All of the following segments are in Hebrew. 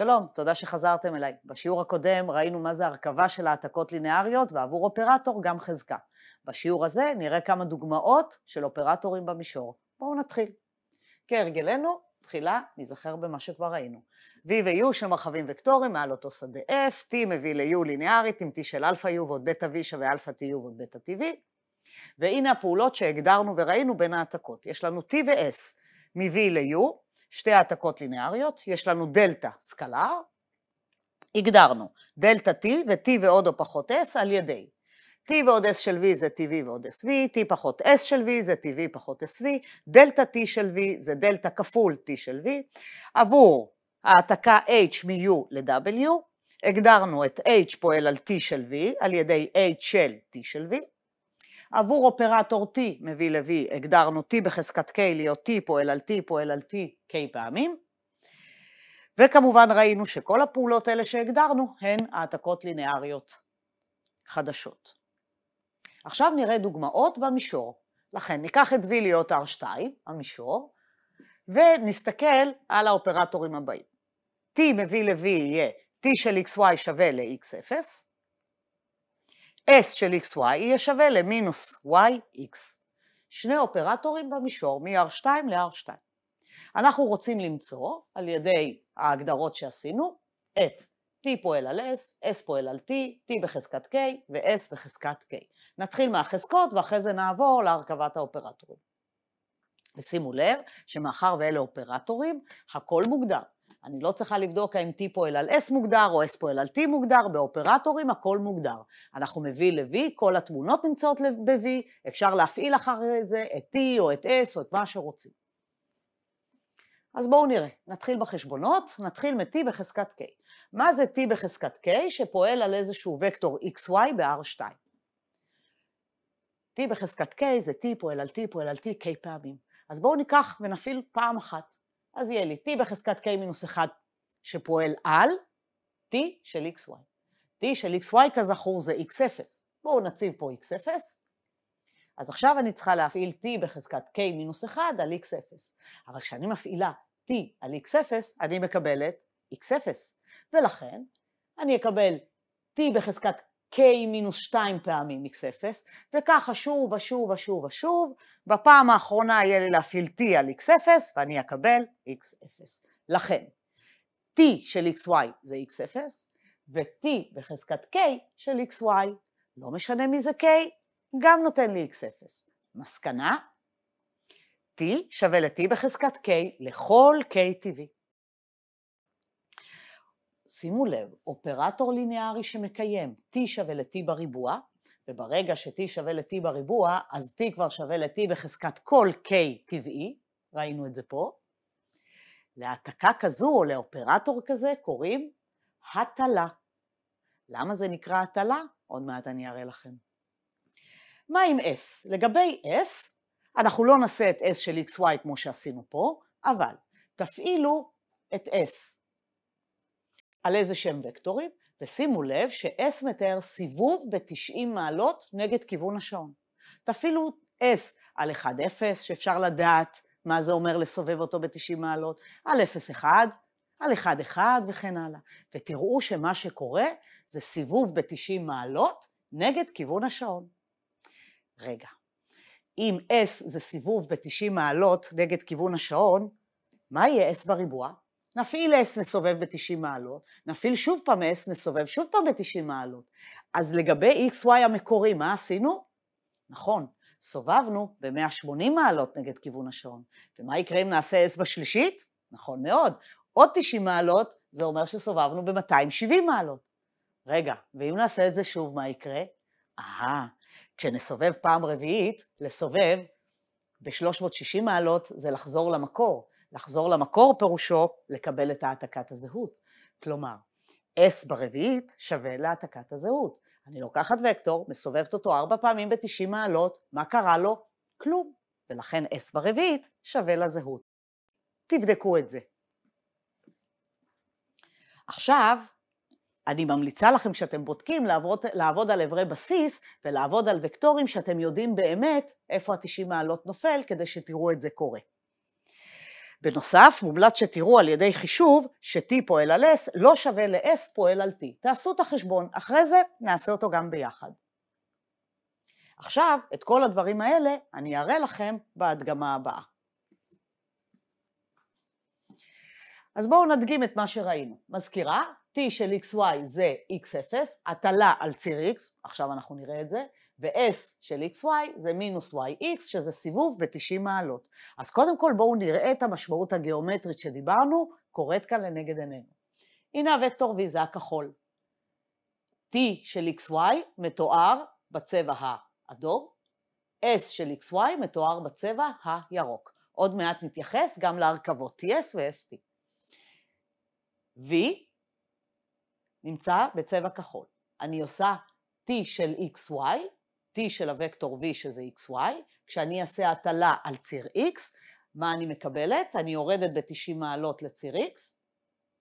שלום, תודה שחזרתם אליי. בשיעור הקודם ראינו מה זה הרכבה של העתקות לינאריות ועבור אופרטור גם חזקה. בשיעור הזה נראה כמה דוגמאות של אופרטורים במישור. בואו נתחיל. כהרגלנו, תחילה ניזכר במה שכבר ראינו. V ו-U של מרחבים וקטורים מעל אותו שדה F, T מביא ל-U לינארית עם T של Alpha U ועוד בטא V שווה Alpha T U ועוד בטא V. והנה הפעולות שהגדרנו וראינו בין העתקות. יש לנו T ו-S מ-V ל-U, שתי העתקות לינאריות, יש לנו דלתא סקלר, הגדרנו דלתא T ו-T ועוד או פחות S על ידי T ועוד S של V זה TV ועוד SV, T פחות S של V זה TV פחות SV, דלתא T של V זה דלתא כפול T של V. עבור העתקה H מ-U ל-W, הגדרנו את H פועל על T של V, על ידי H של T של V, עבור אופרטור T מביא ל-V, הגדרנו T בחזקת K להיות T פועל על T פועל על T K פעמים, וכמובן ראינו שכל הפעולות האלה שהגדרנו הן העתקות לינאריות חדשות. עכשיו נראה דוגמאות במישור. לכן ניקח את V להיות R2, המישור, ונסתכל על האופרטורים הבאים. T מביא ל-V יהיה T של XY שווה ל-X0, s של xy יהיה שווה למינוס yx. שני אופרטורים במישור מ-R2 ל-R2. אנחנו רוצים למצוא, על ידי ההגדרות שעשינו, את t פועל על s, s פועל על t, t בחזקת k ו-s בחזקת k. נתחיל מהחזקות ואחרי זה נעבור להרכבת האופרטורים. ושימו לב שמאחר ואלה אופרטורים, הכל מוגדר. אני לא צריכה לבדוק האם T פועל על S מוגדר, או S פועל על T מוגדר, באופרטורים הכל מוגדר. אנחנו מ-V ל-V, כל התמונות נמצאות ב-V, אפשר להפעיל אחרי זה את T או את S או את מה שרוצים. אז בואו נראה, נתחיל בחשבונות, נתחיל מ-T בחזקת K. מה זה T בחזקת K שפועל על איזשהו וקטור XY ב-R2? T בחזקת K זה T פועל על T פועל על T K פעמים. אז בואו ניקח ונפעיל פעם אחת אז יהיה לי t בחזקת k מינוס 1 שפועל על t של xy. t של xy כזכור זה x0. בואו נציב פה x0. אז עכשיו אני צריכה להפעיל t בחזקת k מינוס 1 על x0. אבל כשאני מפעילה t על x0, אני מקבלת x0. ולכן אני אקבל t בחזקת k מינוס 2 פעמים x0, וככה שוב ושוב ושוב ושוב. בפעם האחרונה יהיה לי להפעיל t על x0, ואני אקבל x0. לכן, t של xy זה x0, ו-t בחזקת k של xy, לא משנה מי זה k, גם נותן לי x0. מסקנה, t שווה ל-t בחזקת k לכל k טבעי. שימו לב, אופרטור ליניארי שמקיים t שווה ל-t בריבוע, וברגע ש-t שווה ל-t בריבוע, אז t כבר שווה ל-t בחזקת כל k טבעי, ראינו את זה פה. להעתקה כזו או לאופרטור כזה קוראים הטלה. למה זה נקרא הטלה? עוד מעט אני אראה לכם. מה עם s? לגבי s, אנחנו לא נעשה את s של xy כמו שעשינו פה, אבל תפעילו את s. על איזה שהם וקטורים, ושימו לב ש-S מתאר סיבוב ב-90 מעלות נגד כיוון השעון. תפעילו S על 1-0, שאפשר לדעת מה זה אומר לסובב אותו ב-90 מעלות, על 0-1, על 1-1 וכן הלאה. ותראו שמה שקורה זה סיבוב ב-90 מעלות נגד כיוון השעון. רגע, אם S זה סיבוב ב-90 מעלות נגד כיוון השעון, מה יהיה S בריבוע? נפעיל אס, נסובב ב-90 מעלות, נפעיל שוב פעם אס, נסובב שוב פעם ב-90 מעלות. אז לגבי XY המקורי, מה עשינו? נכון, סובבנו ב-180 מעלות נגד כיוון השעון. ומה יקרה אם נעשה אס בשלישית? נכון מאוד, עוד 90 מעלות, זה אומר שסובבנו ב-270 מעלות. רגע, ואם נעשה את זה שוב, מה יקרה? אהה, כשנסובב פעם רביעית, לסובב ב-360 מעלות זה לחזור למקור. לחזור למקור פירושו לקבל את העתקת הזהות. כלומר, S ברביעית שווה להעתקת הזהות. אני לוקחת וקטור, מסובבת אותו ארבע פעמים ב-90 מעלות, מה קרה לו? כלום. ולכן S ברביעית שווה לזהות. תבדקו את זה. עכשיו, אני ממליצה לכם כשאתם בודקים לעבוד, לעבוד על אברי בסיס ולעבוד על וקטורים שאתם יודעים באמת איפה ה-90 מעלות נופל כדי שתראו את זה קורה. בנוסף, מומלץ שתראו על ידי חישוב ש-T פועל על S לא שווה ל-S פועל על T. תעשו את החשבון, אחרי זה נעשה אותו גם ביחד. עכשיו, את כל הדברים האלה אני אראה לכם בהדגמה הבאה. אז בואו נדגים את מה שראינו. מזכירה, t של xy זה x0, הטלה על ציר x, עכשיו אנחנו נראה את זה, ו-S של XY זה מינוס YX, שזה סיבוב ב-90 מעלות. אז קודם כל בואו נראה את המשמעות הגיאומטרית שדיברנו, קורית כאן לנגד עינינו. הנה הוקטור V זה הכחול. T של XY מתואר בצבע האדום, S של XY מתואר בצבע הירוק. עוד מעט נתייחס גם להרכבות TS ו-ST. V נמצא בצבע כחול. אני עושה T של XY t של הוקטור v שזה xy, כשאני אעשה הטלה על ציר x, מה אני מקבלת? אני יורדת ב-90 מעלות לציר x,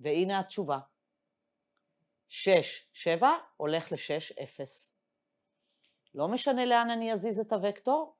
והנה התשובה. 6, 7 הולך ל-6, 0. לא משנה לאן אני אזיז את הוקטור,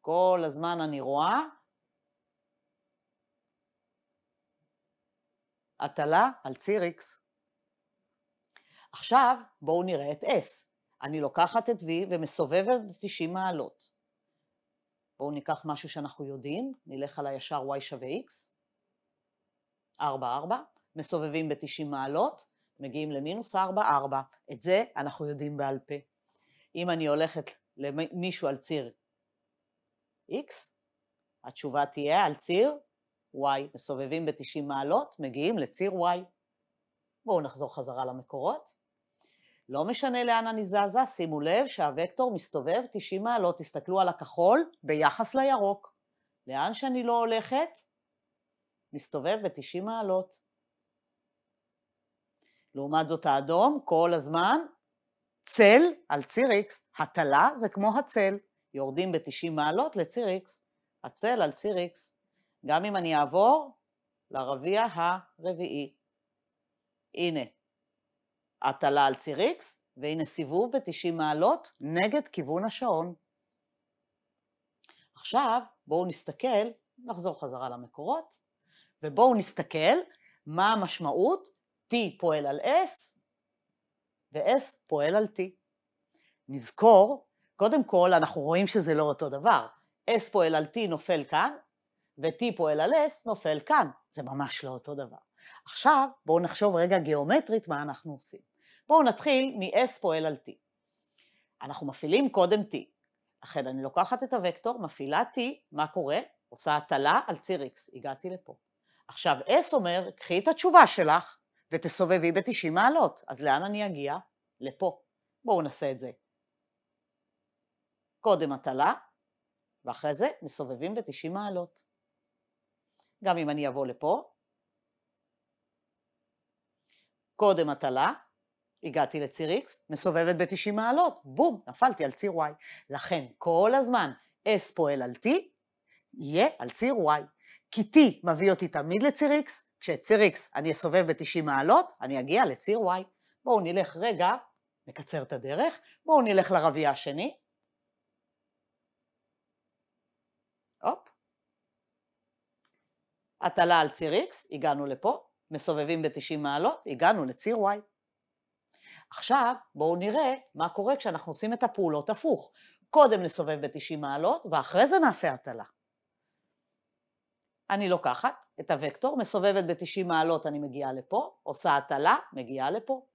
כל הזמן אני רואה הטלה על ציר x. עכשיו בואו נראה את S. אני לוקחת את V ומסובבת ב-90 מעלות. בואו ניקח משהו שאנחנו יודעים, נלך על הישר y שווה x, 4, 4, מסובבים ב-90 מעלות, מגיעים למינוס 4, 4. את זה אנחנו יודעים בעל פה. אם אני הולכת למישהו על ציר x, התשובה תהיה על ציר y. מסובבים ב-90 מעלות, מגיעים לציר y. בואו נחזור חזרה למקורות. לא משנה לאן אני זזה, שימו לב שהוקטור מסתובב 90 מעלות, תסתכלו על הכחול ביחס לירוק. לאן שאני לא הולכת, מסתובב ב-90 מעלות. לעומת זאת האדום, כל הזמן, צל על ציר X, הטלה זה כמו הצל, יורדים ב-90 מעלות לציר X, הצל על ציר X, גם אם אני אעבור לרביע הרביעי. הנה, הטלה על ציר X, והנה סיבוב ב-90 מעלות נגד כיוון השעון. עכשיו בואו נסתכל, נחזור חזרה למקורות, ובואו נסתכל מה המשמעות T פועל על S ו-S פועל על T. נזכור, קודם כל אנחנו רואים שזה לא אותו דבר. S פועל על T נופל כאן, ו-T פועל על S נופל כאן. זה ממש לא אותו דבר. עכשיו בואו נחשוב רגע גיאומטרית מה אנחנו עושים. בואו נתחיל מ-S פועל על T. אנחנו מפעילים קודם T. אכן, אני לוקחת את הוקטור, מפעילה T, מה קורה? עושה הטלה על ציר X, הגעתי לפה. עכשיו, S אומר, קחי את התשובה שלך ותסובבי ב-90 מעלות, אז לאן אני אגיע? לפה. בואו נעשה את זה. קודם הטלה, ואחרי זה מסובבים ב-90 מעלות. גם אם אני אבוא לפה, קודם הטלה, הגעתי לציר X, מסובבת ב-90 מעלות, בום, נפלתי על ציר Y. לכן כל הזמן S פועל על T, יהיה על ציר Y. כי T מביא אותי תמיד לציר X, כשאת ציר X אני אסובב ב-90 מעלות, אני אגיע לציר Y. בואו נלך רגע, נקצר את הדרך, בואו נלך לרביע השני. הופ. הטלה על ציר X, הגענו לפה, מסובבים ב-90 מעלות, הגענו לציר Y. עכשיו בואו נראה מה קורה כשאנחנו עושים את הפעולות הפוך. קודם נסובב ב-90 מעלות, ואחרי זה נעשה הטלה. אני לוקחת את הוקטור, מסובבת ב-90 מעלות, אני מגיעה לפה, עושה הטלה, מגיעה לפה.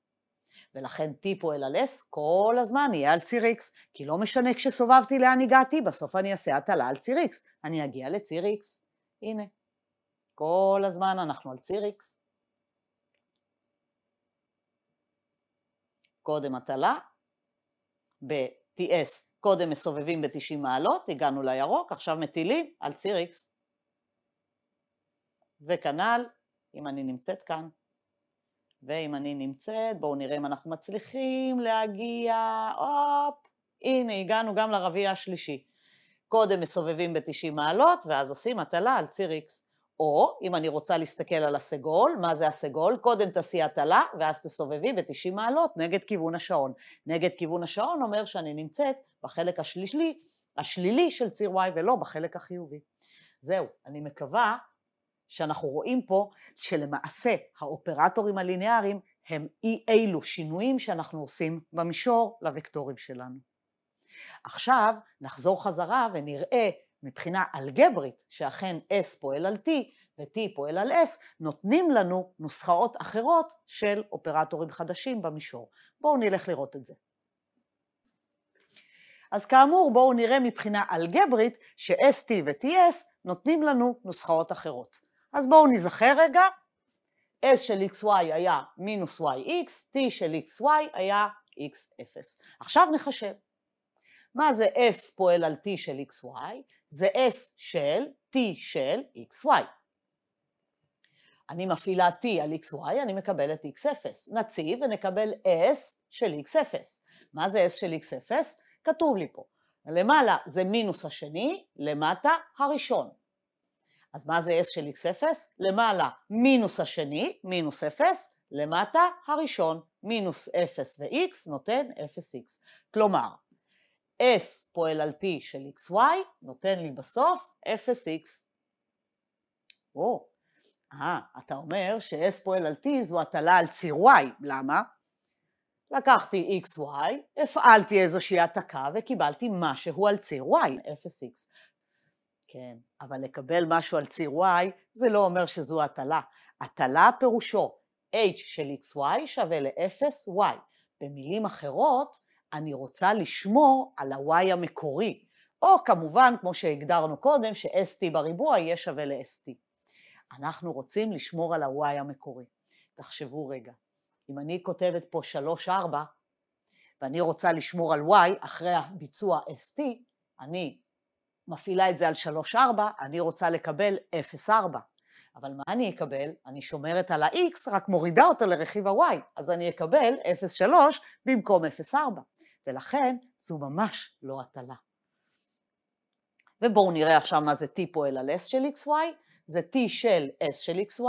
ולכן T פועל על S כל הזמן יהיה על ציר X, כי לא משנה כשסובבתי לאן הגעתי, בסוף אני אעשה הטלה על ציר X. אני אגיע לציר X. הנה, כל הזמן אנחנו על ציר X. קודם הטלה, ב-TS קודם מסובבים ב-90 מעלות, הגענו לירוק, עכשיו מטילים על ציר X. וכנ"ל, אם אני נמצאת כאן, ואם אני נמצאת, בואו נראה אם אנחנו מצליחים להגיע, הופ, הנה הגענו גם לרביעי השלישי. קודם מסובבים ב-90 מעלות, ואז עושים הטלה על ציר X. או אם אני רוצה להסתכל על הסגול, מה זה הסגול? קודם תעשי הטלה ואז תסובבי ב-90 מעלות נגד כיוון השעון. נגד כיוון השעון אומר שאני נמצאת בחלק השלישי, השלילי של ציר Y ולא בחלק החיובי. זהו, אני מקווה שאנחנו רואים פה שלמעשה האופרטורים הליניאריים הם אי אלו שינויים שאנחנו עושים במישור לווקטורים שלנו. עכשיו נחזור חזרה ונראה מבחינה אלגברית, שאכן S פועל על T ו-T פועל על S, נותנים לנו נוסחאות אחרות של אופרטורים חדשים במישור. בואו נלך לראות את זה. אז כאמור, בואו נראה מבחינה אלגברית ש-ST ו-TS נותנים לנו נוסחאות אחרות. אז בואו נזכר רגע, S של XY היה מינוס YX, T של XY היה X0. עכשיו נחשב. מה זה S פועל על T של XY? זה S של T של XY. אני מפעילה T על XY, אני מקבלת X0. נציב ונקבל S של X0. מה זה S של X0? כתוב לי פה. למעלה זה מינוס השני, למטה הראשון. אז מה זה S של X0? למעלה מינוס השני, מינוס 0, למטה הראשון, מינוס 0 ו-X נותן 0X. כלומר, S פועל על T של XY, נותן לי בסוף 0X. או, אה, אתה אומר ש-S פועל על T זו הטלה על ציר Y, למה? לקחתי XY, הפעלתי איזושהי העתקה וקיבלתי משהו על ציר Y, 0X. כן, אבל לקבל משהו על ציר Y זה לא אומר שזו הטלה. הטלה פירושו h של xy שווה ל-0y. במילים אחרות, אני רוצה לשמור על ה-y המקורי, או כמובן, כמו שהגדרנו קודם, ש-ST בריבוע יהיה שווה ל-ST. אנחנו רוצים לשמור על ה-y המקורי. תחשבו רגע, אם אני כותבת פה 3-4, ואני רוצה לשמור על y אחרי הביצוע ST, אני מפעילה את זה על 3-4, אני רוצה לקבל 0-4. אבל מה אני אקבל? אני שומרת על ה-x, רק מורידה אותו לרכיב ה-y, אז אני אקבל 0.3 במקום 0.4. ולכן זו ממש לא הטלה. ובואו נראה עכשיו מה זה t פועל על s של xy, זה t של s של xy,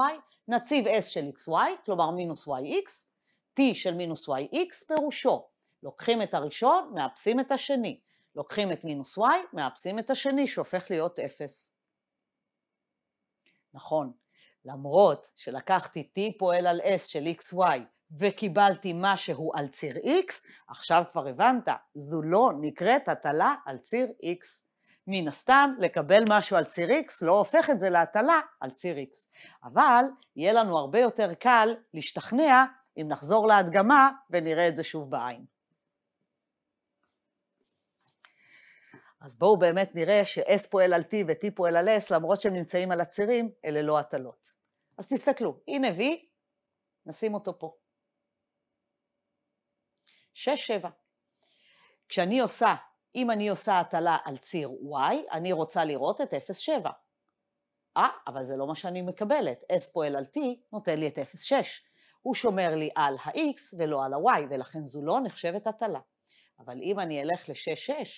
נציב s של xy, כלומר מינוס yx, t של מינוס yx פירושו, לוקחים את הראשון, מאפסים את השני, לוקחים את מינוס y, מאפסים את השני שהופך להיות 0. נכון, למרות שלקחתי t פועל על s של xy וקיבלתי משהו על ציר X, עכשיו כבר הבנת, זו לא נקראת הטלה על ציר X. מן הסתם, לקבל משהו על ציר X לא הופך את זה להטלה על ציר X. אבל יהיה לנו הרבה יותר קל להשתכנע אם נחזור להדגמה ונראה את זה שוב בעין. אז בואו באמת נראה ש-S פועל על T ו-T פועל על S, למרות שהם נמצאים על הצירים, אלה לא הטלות. אז תסתכלו, הנה V, נשים אותו פה. שש, שבע. כשאני עושה, אם אני עושה הטלה על ציר Y, אני רוצה לראות את 0.7. אה, אבל זה לא מה שאני מקבלת. S פועל על T נותן לי את 0.6. הוא שומר לי על ה-X ולא על ה-Y, ולכן זו לא נחשבת הטלה. אבל אם אני אלך ל-6.6,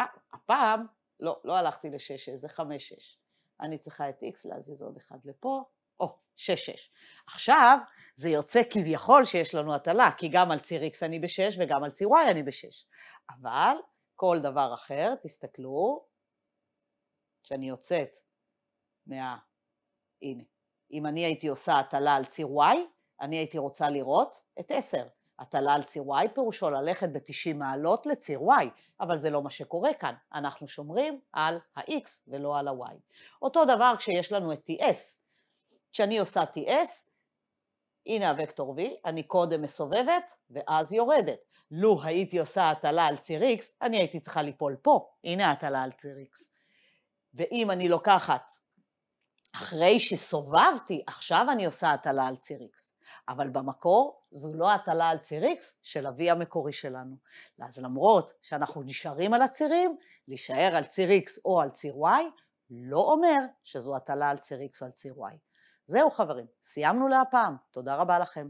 אה, הפעם, לא, לא הלכתי ל-6.6, זה 5.6. אני צריכה את X להזיז עוד אחד לפה, 6-6. עכשיו, זה יוצא כביכול שיש לנו הטלה, כי גם על ציר X אני ב-6 וגם על ציר Y אני ב-6. אבל כל דבר אחר, תסתכלו, כשאני יוצאת מה... הנה, אם אני הייתי עושה הטלה על ציר Y, אני הייתי רוצה לראות את 10. הטלה על ציר Y פירושו ללכת ב-90 מעלות לציר Y, אבל זה לא מה שקורה כאן. אנחנו שומרים על ה-X ולא על ה-Y. אותו דבר כשיש לנו את TS. כשאני עושה TS, הנה הוקטור V, אני קודם מסובבת ואז יורדת. לו הייתי עושה הטלה על ציר X, אני הייתי צריכה ליפול פה, הנה הטלה על ציר X. ואם אני לוקחת, אחרי שסובבתי, עכשיו אני עושה הטלה על ציר X. אבל במקור זו לא הטלה על ציר X של ה-V המקורי שלנו. אז למרות שאנחנו נשארים על הצירים, להישאר על ציר X או על ציר Y, לא אומר שזו הטלה על ציר X או על ציר Y. זהו חברים, סיימנו להפעם, תודה רבה לכם.